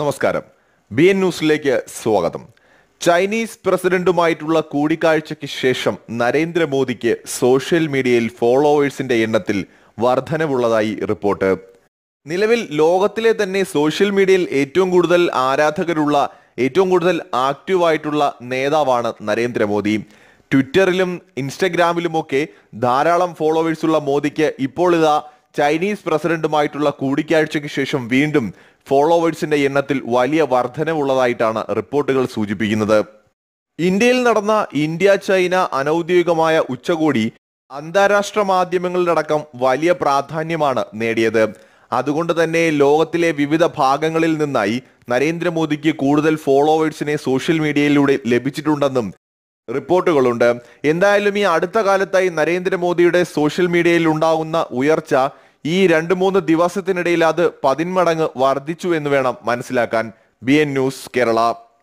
നമസ്കാരം B N ന്യൂസിലേക്ക് സ്വാഗതം ചൈനീസ് പ്രസിഡന്റുമായിട്ടുള്ള കൂടിക്കാഴ്ചയ്ക്ക് ശേഷം നരേന്ദ്രമോദിക്ക് സോഷ്യൽ മീഡിയയിൽ ഫോളോവേഴ്സിന്റെ എണ്ണത്തിൽ വർധനവുള്ളതായി റിപ്പോർട്ട് നിലവിൽ ലോകത്തിലെ തന്നെ സോഷ്യൽ മീഡിയയിൽ ഏറ്റവും കൂടുതൽ ആരാധകരുള്ള ഏറ്റവും കൂടുതൽ ആക്റ്റീവായിട്ടുള്ള നേതാവാണ് നരേന്ദ്രമോദി ട്വിറ്ററിലും ഇൻസ്റ്റഗ്രാമിലുമൊക്കെ ധാരാളം ഫോളോവേഴ്സുള്ള മോദിക്ക് ഇപ്പോൾ ഇതാ ചൈനീസ് പ്രസിഡന്റുമായിട്ടുള്ള കൂടിക്കാഴ്ചയ്ക്ക് ശേഷം വീണ്ടും ഫോളോവേഴ്സിന്റെ എണ്ണത്തിൽ വലിയ വർധനവുള്ളതായിട്ടാണ് റിപ്പോർട്ടുകൾ സൂചിപ്പിക്കുന്നത് ഇന്ത്യയിൽ നടന്ന ഇന്ത്യ ചൈന അനൌദ്യോഗികമായ ഉച്ചകോടി അന്താരാഷ്ട്ര മാധ്യമങ്ങളിലടക്കം വലിയ പ്രാധാന്യമാണ് നേടിയത് അതുകൊണ്ട് തന്നെ ലോകത്തിലെ വിവിധ ഭാഗങ്ങളിൽ നിന്നായി നരേന്ദ്രമോദിക്ക് കൂടുതൽ ഫോളോവേഴ്സിനെ സോഷ്യൽ മീഡിയയിലൂടെ ലഭിച്ചിട്ടുണ്ടെന്നും റിപ്പോർട്ടുകളുണ്ട് എന്തായാലും ഈ അടുത്ത കാലത്തായി നരേന്ദ്രമോദിയുടെ സോഷ്യൽ മീഡിയയിൽ ഉണ്ടാകുന്ന ഉയർച്ച ഈ രണ്ട് മൂന്ന് ദിവസത്തിനിടയിൽ അത് പതിന്മടങ്ങ് വർദ്ധിച്ചു എന്ന് വേണം മനസ്സിലാക്കാൻ ബി ന്യൂസ് കേരള